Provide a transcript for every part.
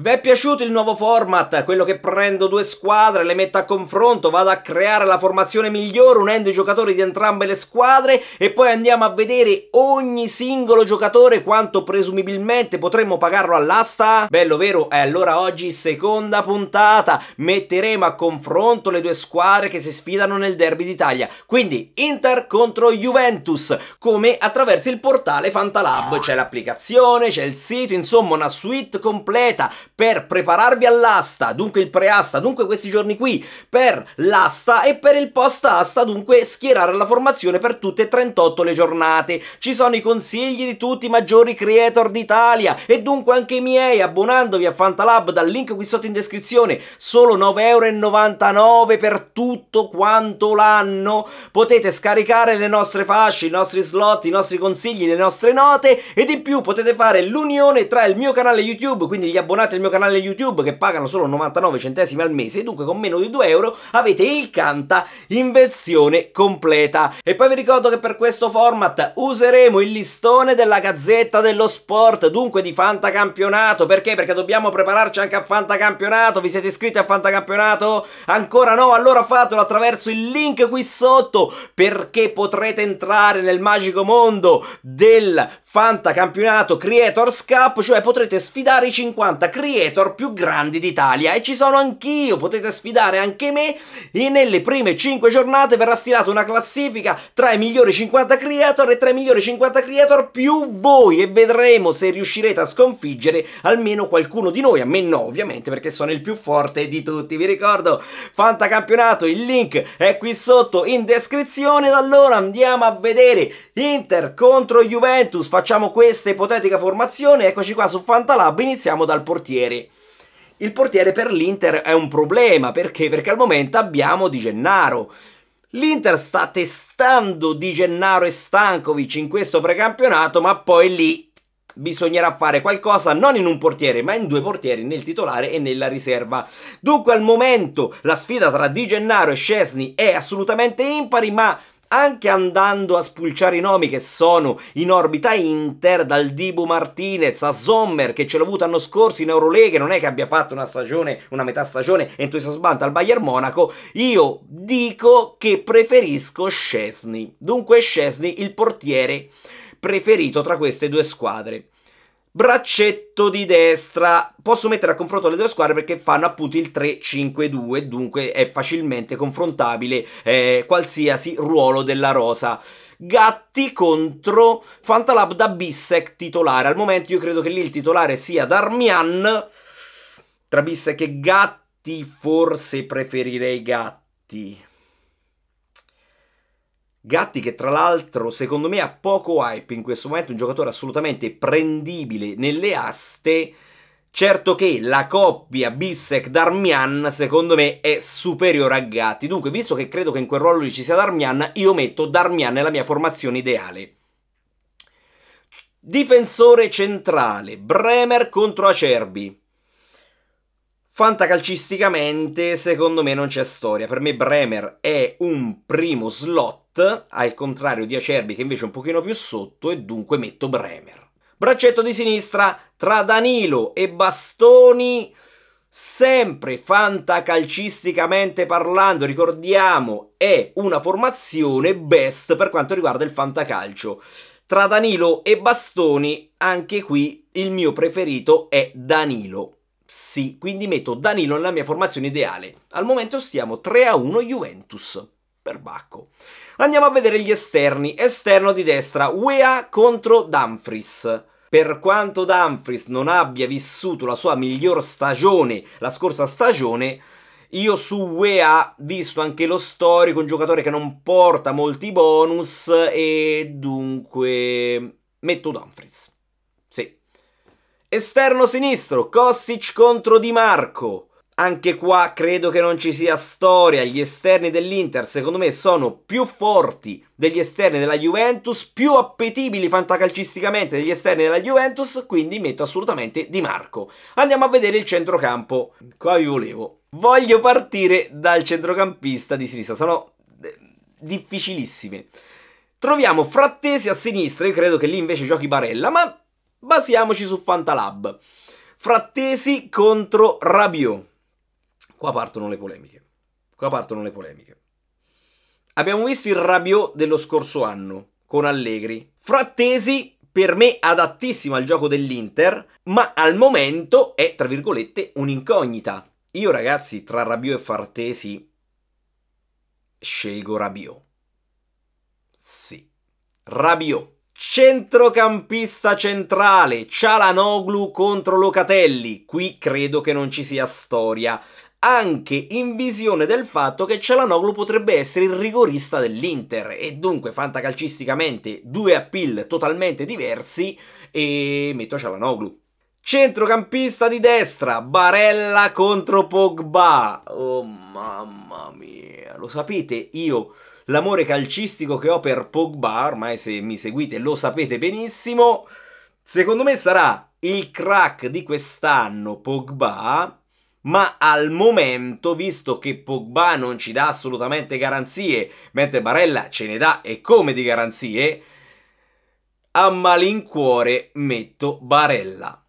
Vi è piaciuto il nuovo format? Quello che prendo due squadre, le metto a confronto, vado a creare la formazione migliore unendo i giocatori di entrambe le squadre e poi andiamo a vedere ogni singolo giocatore quanto presumibilmente potremmo pagarlo all'asta? Bello vero? E allora oggi seconda puntata, metteremo a confronto le due squadre che si sfidano nel derby d'Italia, quindi Inter contro Juventus, come attraverso il portale Fantalab, c'è l'applicazione, c'è il sito, insomma una suite completa per prepararvi all'asta, dunque il preasta, dunque questi giorni qui, per l'asta e per il post-asta, dunque schierare la formazione per tutte e 38 le giornate. Ci sono i consigli di tutti i maggiori creator d'Italia e dunque anche i miei, abbonandovi a Fantalab dal link qui sotto in descrizione, solo 9,99€ per tutto quanto l'anno. Potete scaricare le nostre fasce, i nostri slot, i nostri consigli, le nostre note ed in più potete fare l'unione tra il mio canale YouTube, quindi gli abbonati il mio canale YouTube che pagano solo 99 centesimi al mese, dunque con meno di 2 euro avete il Canta in versione completa. E poi vi ricordo che per questo format useremo il listone della Gazzetta dello Sport, dunque di Fantacampionato, perché? Perché dobbiamo prepararci anche a Fantacampionato, vi siete iscritti a Fantacampionato? Ancora no? Allora fatelo attraverso il link qui sotto, perché potrete entrare nel magico mondo del Fantacampionato Creators Cup, cioè potrete sfidare i 50 creatori creator più grandi d'Italia e ci sono anch'io, potete sfidare anche me e nelle prime 5 giornate verrà stilata una classifica tra i migliori 50 creator e tra i migliori 50 creator più voi e vedremo se riuscirete a sconfiggere almeno qualcuno di noi, a me no ovviamente perché sono il più forte di tutti, vi ricordo Fantacampionato, il link è qui sotto in descrizione ed allora andiamo a vedere Inter contro Juventus, facciamo questa ipotetica formazione, eccoci qua su Fantalab, iniziamo dal portiere portieri. Il portiere per l'Inter è un problema, perché? Perché al momento abbiamo Di Gennaro. L'Inter sta testando Di Gennaro e Stankovic in questo precampionato, ma poi lì bisognerà fare qualcosa non in un portiere, ma in due portieri, nel titolare e nella riserva. Dunque al momento la sfida tra Di Gennaro e Scesni è assolutamente impari, ma anche andando a spulciare i nomi che sono in orbita Inter, dal Dibu Martinez a Sommer che ce l'ha avuto l'anno scorso in Eurolega, non è che abbia fatto una stagione, una metà stagione entusiasmante al Bayern Monaco, io dico che preferisco Scesni. Dunque Scesni il portiere preferito tra queste due squadre braccetto di destra. Posso mettere a confronto le due squadre perché fanno appunto il 3-5-2, dunque è facilmente confrontabile eh, qualsiasi ruolo della rosa. Gatti contro Fantalab da Bissec titolare. Al momento io credo che lì il titolare sia Darmian. Tra Bissec e Gatti forse preferirei Gatti. Gatti che tra l'altro secondo me ha poco hype in questo momento, un giocatore assolutamente prendibile nelle aste. Certo che la coppia Bissek-Darmian secondo me è superiore a Gatti, dunque visto che credo che in quel ruolo lì ci sia Darmian, io metto Darmian nella mia formazione ideale. Difensore centrale, Bremer contro Acerbi. Fantacalcisticamente secondo me non c'è storia, per me Bremer è un primo slot al contrario di Acerbi che invece è un pochino più sotto e dunque metto Bremer. Braccetto di sinistra tra Danilo e Bastoni, sempre fantacalcisticamente parlando, ricordiamo, è una formazione best per quanto riguarda il fantacalcio. Tra Danilo e Bastoni, anche qui il mio preferito è Danilo. Sì, quindi metto Danilo nella mia formazione ideale. Al momento stiamo 3 a 1 Juventus perbacco. Andiamo a vedere gli esterni. Esterno di destra, UEA contro Dumfries. Per quanto Dumfries non abbia vissuto la sua miglior stagione la scorsa stagione, io su UEA, visto anche lo storico, un giocatore che non porta molti bonus e dunque metto Dumfries. Sì. Esterno sinistro, Kostic contro Di Marco. Anche qua credo che non ci sia storia, gli esterni dell'Inter secondo me sono più forti degli esterni della Juventus, più appetibili fantacalcisticamente degli esterni della Juventus, quindi metto assolutamente Di Marco. Andiamo a vedere il centrocampo, qua vi volevo. Voglio partire dal centrocampista di sinistra, sono eh, difficilissime. Troviamo Frattesi a sinistra, io credo che lì invece giochi Barella, ma basiamoci su Fantalab. Frattesi contro Rabiot. Qua partono le polemiche. Qua partono le polemiche. Abbiamo visto il Rabiot dello scorso anno con Allegri. Frattesi, per me adattissimo al gioco dell'Inter, ma al momento è, tra virgolette, un'incognita. Io ragazzi, tra Rabiot e Frattesi, scelgo Rabiot. Sì. Rabiot, centrocampista centrale, Cialanoglu contro Locatelli. Qui credo che non ci sia storia anche in visione del fatto che Cialanoglu potrebbe essere il rigorista dell'Inter e dunque fantacalcisticamente due appeal totalmente diversi e metto Cialanoglu. Centrocampista di destra, Barella contro Pogba. Oh mamma mia, lo sapete, io l'amore calcistico che ho per Pogba, ormai se mi seguite lo sapete benissimo, secondo me sarà il crack di quest'anno Pogba ma al momento, visto che Pogba non ci dà assolutamente garanzie, mentre Barella ce ne dà e come di garanzie, a malincuore metto Barella.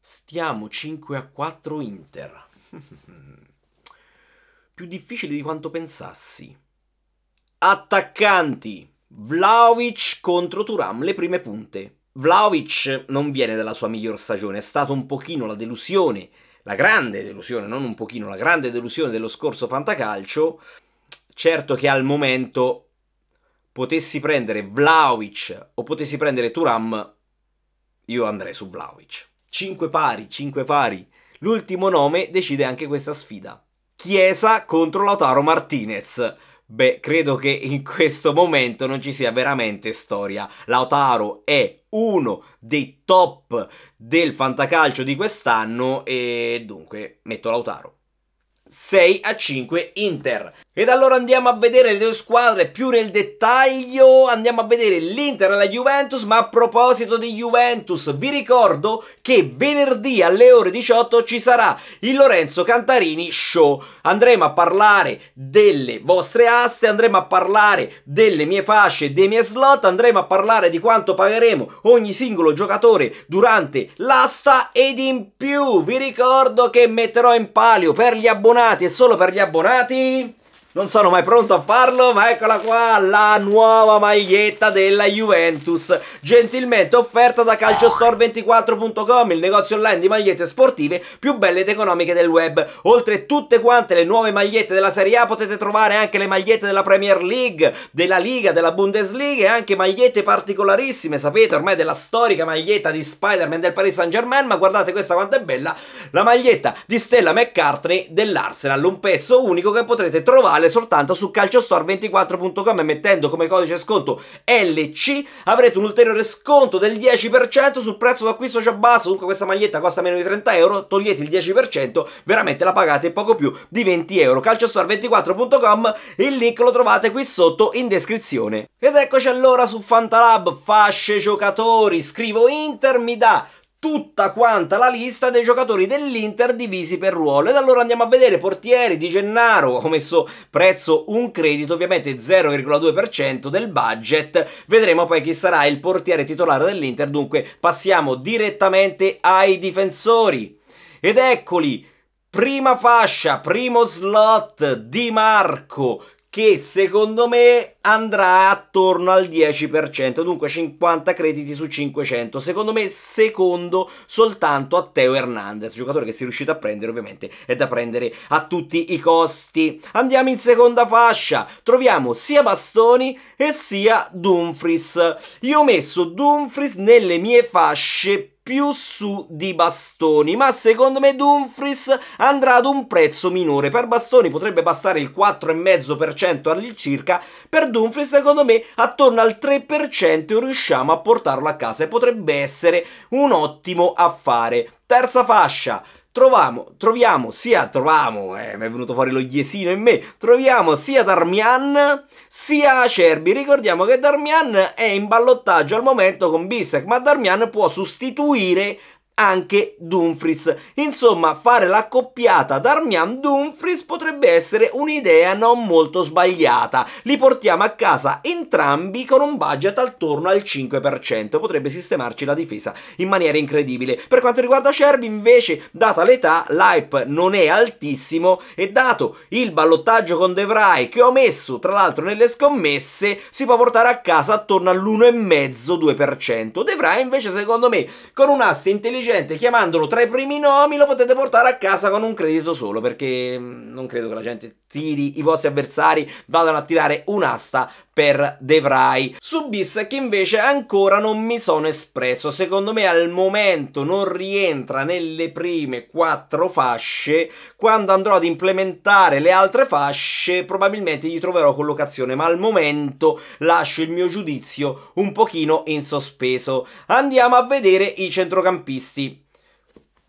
Stiamo 5 a 4 Inter. Più difficile di quanto pensassi. Attaccanti. Vlaovic contro Turam, le prime punte. Vlaovic non viene dalla sua miglior stagione, è stata un pochino la delusione, la grande delusione, non un pochino, la grande delusione dello scorso fantacalcio. Certo che al momento potessi prendere Vlaovic o potessi prendere Turam, io andrei su Vlaovic. 5 pari, 5 pari. L'ultimo nome decide anche questa sfida. Chiesa contro Lautaro Martinez. Beh, credo che in questo momento non ci sia veramente storia. Lautaro è uno dei top del fantacalcio di quest'anno e dunque metto Lautaro. 6 a 5 Inter. Ed allora andiamo a vedere le due squadre più nel dettaglio, andiamo a vedere l'Inter e la Juventus, ma a proposito di Juventus vi ricordo che venerdì alle ore 18 ci sarà il Lorenzo Cantarini Show, andremo a parlare delle vostre aste, andremo a parlare delle mie fasce, dei miei slot, andremo a parlare di quanto pagheremo ogni singolo giocatore durante l'asta ed in più vi ricordo che metterò in palio per gli abbonati e solo per gli abbonati... Non sono mai pronto a farlo, ma eccola qua la nuova maglietta della Juventus, gentilmente offerta da calciostore24.com, il negozio online di magliette sportive più belle ed economiche del web. Oltre tutte quante le nuove magliette della Serie A potete trovare anche le magliette della Premier League, della Liga, della Bundesliga e anche magliette particolarissime, sapete ormai della storica maglietta di Spider-Man del Paris Saint-Germain, ma guardate questa quanto è bella, la maglietta di Stella McCartney dell'Arsenal, un pezzo unico che potrete trovare attuale soltanto su calciostore24.com e mettendo come codice sconto LC avrete un ulteriore sconto del 10% sul prezzo d'acquisto già basso, dunque questa maglietta costa meno di 30 euro, togliete il 10%, veramente la pagate poco più di 20 euro. calciostore24.com, il link lo trovate qui sotto in descrizione. Ed eccoci allora su Fantalab, fasce giocatori, scrivo Inter, mi dà tutta quanta la lista dei giocatori dell'Inter divisi per ruolo. Ed allora andiamo a vedere portieri di Gennaro, ho messo prezzo un credito, ovviamente 0,2% del budget. Vedremo poi chi sarà il portiere titolare dell'Inter, dunque passiamo direttamente ai difensori. Ed eccoli, prima fascia, primo slot, Di Marco, che secondo me andrà attorno al 10%, dunque 50 crediti su 500, secondo me secondo soltanto a Teo Hernandez, giocatore che si è riuscito a prendere ovviamente è da prendere a tutti i costi. Andiamo in seconda fascia, troviamo sia Bastoni e sia Dumfries. Io ho messo Dumfries nelle mie fasce più su di bastoni, ma secondo me Dumfries andrà ad un prezzo minore. Per bastoni potrebbe bastare il 4,5% all'incirca, per Dumfries secondo me attorno al 3% riusciamo a portarlo a casa e potrebbe essere un ottimo affare. Terza fascia, Troviamo, troviamo sia, troviamo, eh, mi è venuto fuori lo yesino in me, troviamo sia Darmian sia Acerbi. Ricordiamo che Darmian è in ballottaggio al momento con Bissek, ma Darmian può sostituire anche Dumfries. Insomma, fare l'accoppiata Darmian Dumfries potrebbe essere un'idea non molto sbagliata. Li portiamo a casa entrambi con un budget attorno al 5%, potrebbe sistemarci la difesa in maniera incredibile. Per quanto riguarda Cerbi, invece, data l'età, l'hype non è altissimo e dato il ballottaggio con De Vrij che ho messo, tra l'altro nelle scommesse, si può portare a casa attorno all'1,5-2%. De Vrij invece, secondo me, con un'asta intelligente gente chiamandolo tra i primi nomi lo potete portare a casa con un credito solo perché mm, non credo che la gente tiri i vostri avversari vadano a tirare un'asta per De su Bis che invece ancora non mi sono espresso secondo me al momento non rientra nelle prime quattro fasce quando andrò ad implementare le altre fasce probabilmente gli troverò collocazione ma al momento lascio il mio giudizio un pochino in sospeso andiamo a vedere i centrocampisti acquisti.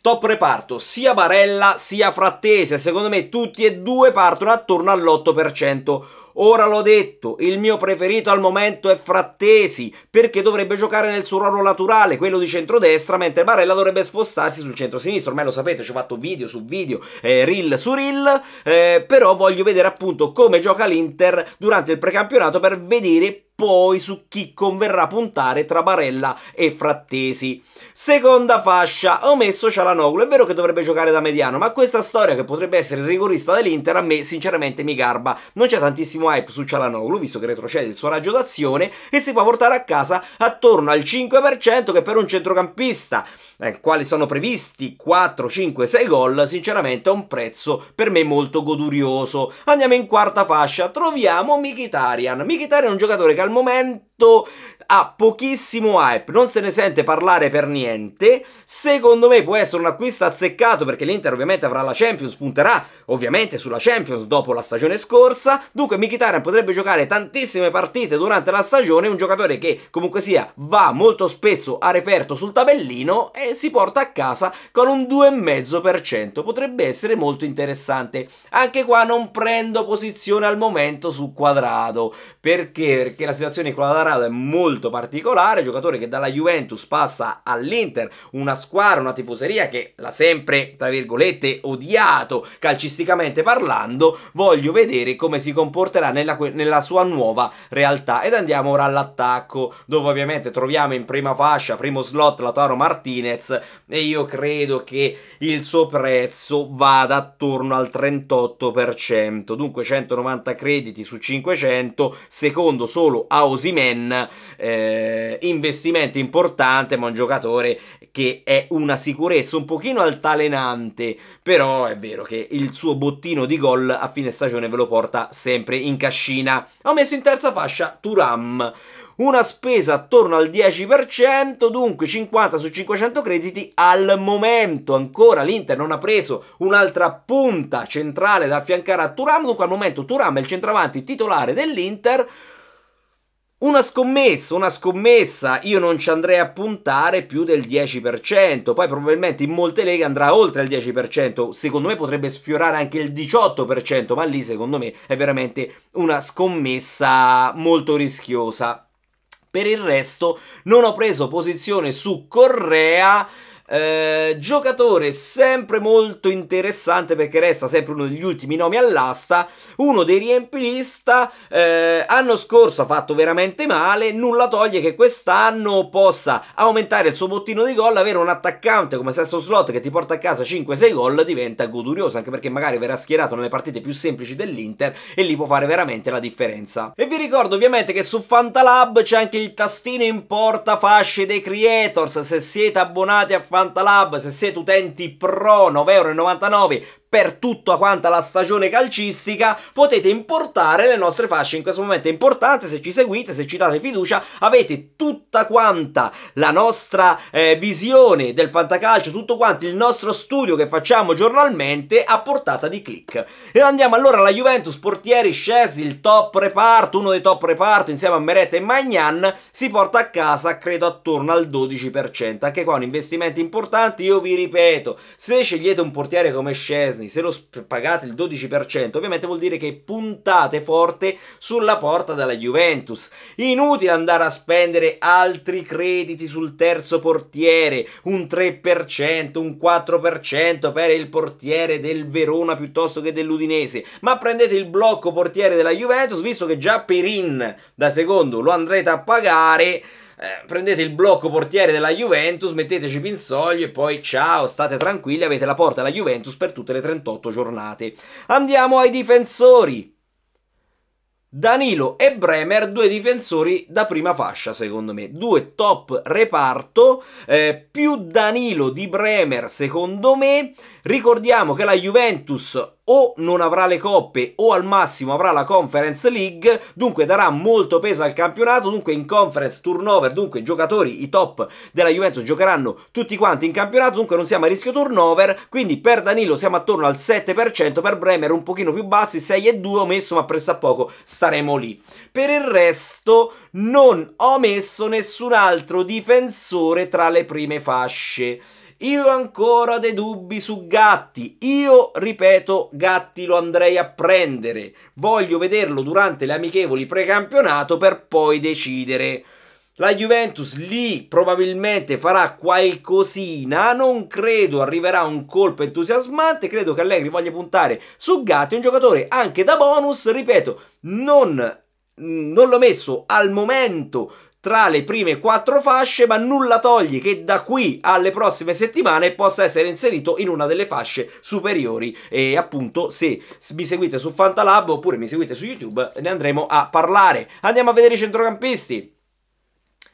Top reparto, sia Barella sia Frattese, secondo me tutti e due partono attorno all'8%. Ora l'ho detto, il mio preferito al momento è Frattesi, perché dovrebbe giocare nel suo ruolo naturale, quello di centrodestra, mentre Barella dovrebbe spostarsi sul centro-sinistra. Ormai lo sapete, ci ho fatto video su video, eh, reel su reel, eh, però voglio vedere appunto come gioca l'Inter durante il precampionato per vedere poi su chi converrà puntare tra Barella e Frattesi. Seconda fascia, ho messo Cialanoglu, è vero che dovrebbe giocare da mediano, ma questa storia che potrebbe essere il rigorista dell'Inter a me sinceramente mi garba, non c'è tantissimo grandissimo hype su Cialanoglu, visto che retrocede il suo raggio d'azione, e si può portare a casa attorno al 5%, che per un centrocampista, eh, quali sono previsti 4, 5, 6 gol, sinceramente è un prezzo per me molto godurioso. Andiamo in quarta fascia, troviamo Mikitarian. Mikitarian è un giocatore che al momento ha pochissimo hype, non se ne sente parlare per niente. Secondo me può essere un acquisto azzeccato perché l'Inter ovviamente avrà la Champions, punterà ovviamente sulla Champions dopo la stagione scorsa. Dunque Mikitarian Mkhitaryan potrebbe giocare tantissime partite durante la stagione, un giocatore che comunque sia va molto spesso a reperto sul tabellino e si porta a casa con un 2,5%, potrebbe essere molto interessante. Anche qua non prendo posizione al momento su Quadrado, perché? Perché la situazione di Quadrado è molto particolare, giocatore che dalla Juventus passa all'Inter, una squadra, una tifoseria che l'ha sempre, tra virgolette, odiato calcisticamente parlando, voglio vedere come si comporterà porterà nella, nella sua nuova realtà. Ed andiamo ora all'attacco, dove ovviamente troviamo in prima fascia, primo slot, Lautaro Martinez e io credo che il suo prezzo vada attorno al 38%, dunque 190 crediti su 500, secondo solo a Osimen, eh, investimento importante, ma un giocatore che è una sicurezza un pochino altalenante, però è vero che il suo bottino di gol a fine stagione ve lo porta sempre in in cascina. Ho messo in terza fascia Turam. Una spesa attorno al 10%, dunque 50 su 500 crediti al momento. Ancora l'Inter non ha preso un'altra punta centrale da affiancare a Turam, dunque al momento Turam è il centravanti titolare dell'Inter. Una scommessa, una scommessa, io non ci andrei a puntare più del 10%, poi probabilmente in molte leghe andrà oltre il 10%, secondo me potrebbe sfiorare anche il 18%, ma lì secondo me è veramente una scommessa molto rischiosa. Per il resto non ho preso posizione su Correa eh, giocatore sempre molto interessante perché resta sempre uno degli ultimi nomi all'asta, uno dei riempilista, eh, anno scorso ha fatto veramente male, nulla toglie che quest'anno possa aumentare il suo bottino di gol, avere un attaccante come Sesto Slot che ti porta a casa 5-6 gol diventa godurioso, anche perché magari verrà schierato nelle partite più semplici dell'Inter e lì può fare veramente la differenza. E vi ricordo ovviamente che su Fantalab c'è anche il tastino in porta fasce dei creators, se siete abbonati a Fantalab Lab, se siete utenti Pro 9,99€ per tutta quanta la stagione calcistica potete importare le nostre fasce in questo momento è importante se ci seguite se ci date fiducia avete tutta quanta la nostra eh, visione del fantacalcio tutto quanto il nostro studio che facciamo giornalmente a portata di click e andiamo allora alla Juventus portieri scesi il top reparto uno dei top reparto insieme a Meretta e Magnan si porta a casa credo attorno al 12% anche qua un investimento importante io vi ripeto se scegliete un portiere come scesi Disney, se lo pagate il 12%, ovviamente vuol dire che puntate forte sulla porta della Juventus. Inutile andare a spendere altri crediti sul terzo portiere, un 3%, un 4% per il portiere del Verona piuttosto che dell'Udinese, ma prendete il blocco portiere della Juventus, visto che già Perin da secondo lo andrete a pagare eh, prendete il blocco portiere della Juventus, metteteci Pinzoglio e poi ciao, state tranquilli, avete la porta alla Juventus per tutte le 38 giornate. Andiamo ai difensori. Danilo e Bremer, due difensori da prima fascia secondo me, due top reparto, eh, più Danilo di Bremer secondo me, ricordiamo che la Juventus o non avrà le coppe o al massimo avrà la Conference League, dunque darà molto peso al campionato, dunque in Conference turnover, dunque i giocatori, i top della Juventus giocheranno tutti quanti in campionato, dunque non siamo a rischio turnover, quindi per Danilo siamo attorno al 7%, per Bremer un pochino più bassi, 6,2 ho messo, ma presso a poco staremo lì. Per il resto non ho messo nessun altro difensore tra le prime fasce. Io ho ancora dei dubbi su Gatti. Io, ripeto, Gatti lo andrei a prendere. Voglio vederlo durante le amichevoli precampionato per poi decidere. La Juventus lì probabilmente farà qualcosina, non credo arriverà un colpo entusiasmante, credo che Allegri voglia puntare su Gatti, un giocatore anche da bonus, ripeto, non, non l'ho messo al momento tra le prime quattro fasce, ma nulla togli che da qui alle prossime settimane possa essere inserito in una delle fasce superiori. E appunto, se mi seguite su Fantalab oppure mi seguite su YouTube, ne andremo a parlare. Andiamo a vedere i centrocampisti.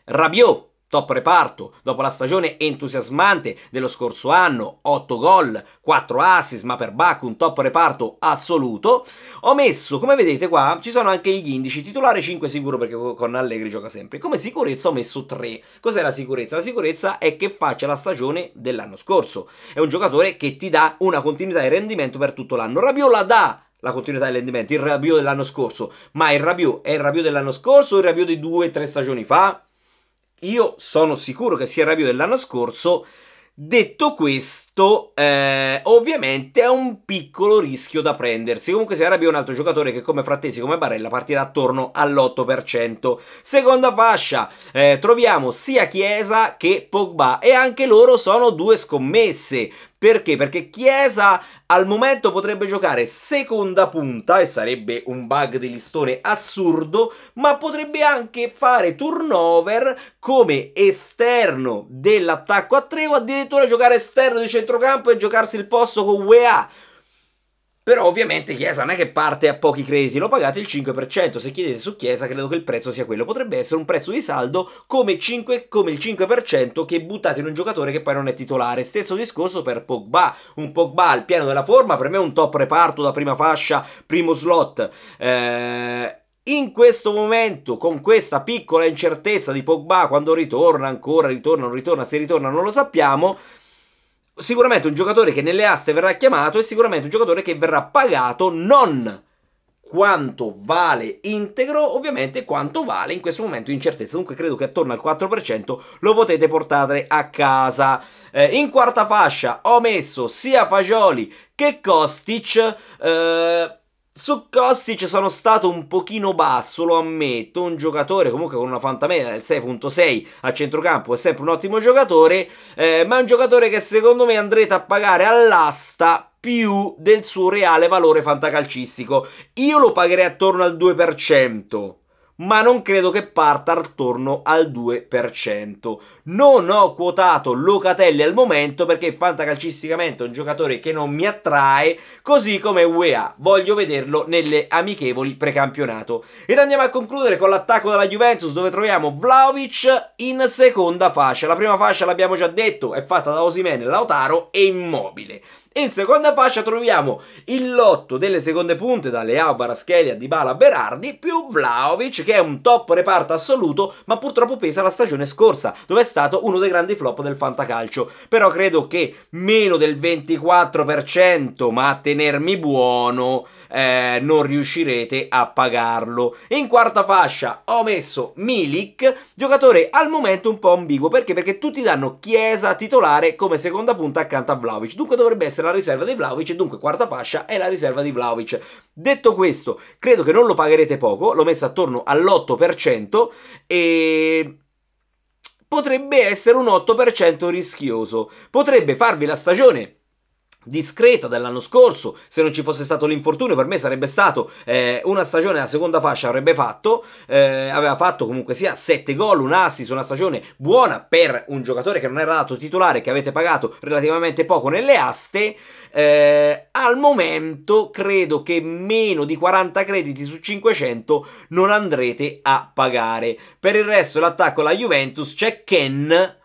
Rabiot, Top reparto, dopo la stagione entusiasmante dello scorso anno, 8 gol, 4 assist, ma per Bacco un top reparto assoluto, ho messo, come vedete qua, ci sono anche gli indici, titolare 5 sicuro perché con Allegri gioca sempre, come sicurezza ho messo 3. Cos'è la sicurezza? La sicurezza è che faccia la stagione dell'anno scorso, è un giocatore che ti dà una continuità di rendimento per tutto l'anno, Rabiola dà la continuità del rendimento, il Rabiot dell'anno scorso, ma il Rabiot è il Rabiot dell'anno scorso o il Rabiot di 2 tre stagioni fa? io sono sicuro che sia il review dell'anno scorso. Detto questo, eh, ovviamente è un piccolo rischio da prendersi. Comunque Serabia è un altro giocatore che come Frattesi, come Barella, partirà attorno all'8%. Seconda fascia, eh, troviamo sia Chiesa che Pogba e anche loro sono due scommesse. Perché? Perché Chiesa al momento potrebbe giocare seconda punta e sarebbe un bug di listone assurdo, ma potrebbe anche fare turnover come esterno dell'attacco a 3 o addirittura giocare esterno di centrocampo e giocarsi il posto con UEA. Però ovviamente Chiesa non è che parte a pochi crediti, lo pagate il 5%. Se chiedete su Chiesa, credo che il prezzo sia quello. Potrebbe essere un prezzo di saldo come, 5, come il 5% che buttate in un giocatore che poi non è titolare. Stesso discorso per Pogba. Un Pogba al piano della forma, per me un top reparto da prima fascia, primo slot. Eh... In questo momento, con questa piccola incertezza di Pogba, quando ritorna ancora, ritorna, o non ritorna, se ritorna non lo sappiamo, sicuramente un giocatore che nelle aste verrà chiamato e sicuramente un giocatore che verrà pagato non quanto vale integro, ovviamente quanto vale in questo momento incertezza. Dunque credo che attorno al 4% lo potete portare a casa. Eh, in quarta fascia ho messo sia Fagioli che Kostic. Eh, su costi ci sono stato un pochino basso, lo ammetto, un giocatore comunque con una fantamedia del 6.6 a centrocampo è sempre un ottimo giocatore, eh, ma è un giocatore che secondo me andrete a pagare all'asta più del suo reale valore fantacalcistico. Io lo pagherei attorno al 2% ma non credo che parta attorno al 2%. Non ho quotato Locatelli al momento perché fantacalcisticamente è un giocatore che non mi attrae, così come UEA. Voglio vederlo nelle amichevoli precampionato. Ed andiamo a concludere con l'attacco della Juventus dove troviamo Vlaovic in seconda fascia. La prima fascia l'abbiamo già detto, è fatta da Osimene, Lautaro e Immobile. In seconda fascia troviamo il lotto delle seconde punte da Leao, Varaschelia, Dybala, Berardi più Vlaovic che è un top reparto assoluto ma purtroppo pesa la stagione scorsa dove è stato uno dei grandi flop del fantacalcio. Però credo che meno del 24% ma a tenermi buono eh, non riuscirete a pagarlo. In quarta fascia ho messo Milik, giocatore al momento un po' ambiguo perché? Perché tutti danno Chiesa titolare come seconda punta accanto a Vlaovic dunque dovrebbe essere la riserva di Vlaovic e dunque quarta fascia è la riserva di Vlaovic. Detto questo, credo che non lo pagherete poco, l'ho messa attorno all'8% e potrebbe essere un 8% rischioso. Potrebbe farvi la stagione discreta dell'anno scorso, se non ci fosse stato l'infortunio per me sarebbe stato eh, una stagione la seconda fascia avrebbe fatto, eh, aveva fatto comunque sia 7 gol, un assist, una stagione buona per un giocatore che non era dato titolare che avete pagato relativamente poco nelle aste, eh, al momento credo che meno di 40 crediti su 500 non andrete a pagare. Per il resto l'attacco alla Juventus c'è Ken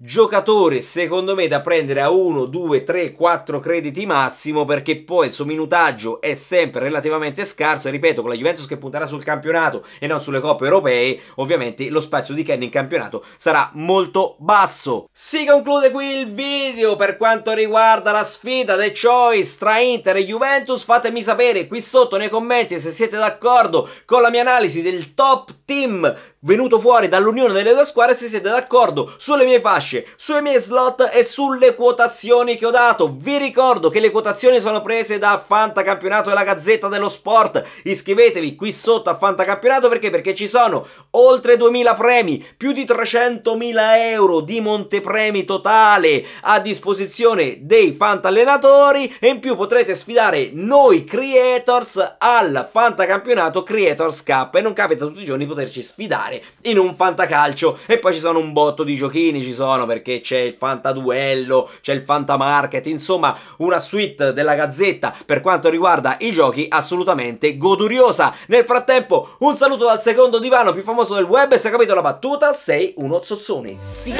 giocatore secondo me da prendere a 1, 2, 3, 4 crediti massimo perché poi il suo minutaggio è sempre relativamente scarso e ripeto con la Juventus che punterà sul campionato e non sulle coppe europee ovviamente lo spazio di Kenny in campionato sarà molto basso. Si conclude qui il video per quanto riguarda la sfida The Choice tra Inter e Juventus fatemi sapere qui sotto nei commenti se siete d'accordo con la mia analisi del top team venuto fuori dall'unione delle due squadre se siete d'accordo sulle mie fasce rilasce, sui miei slot e sulle quotazioni che ho dato. Vi ricordo che le quotazioni sono prese da Fantacampionato e la Gazzetta dello Sport. Iscrivetevi qui sotto a Fantacampionato perché? Perché ci sono oltre 2000 premi, più di 300.000 euro di montepremi totale a disposizione dei fantallenatori e in più potrete sfidare noi creators al Fantacampionato Creators Cup e non capita tutti i giorni poterci sfidare in un fantacalcio e poi ci sono un botto di giochini, ci sono buono perché c'è il fantaduello, c'è il fantamarket, insomma una suite della Gazzetta per quanto riguarda i giochi assolutamente goduriosa. Nel frattempo un saluto dal secondo divano più famoso del web, se hai capito la battuta sei uno zozzone. Sì.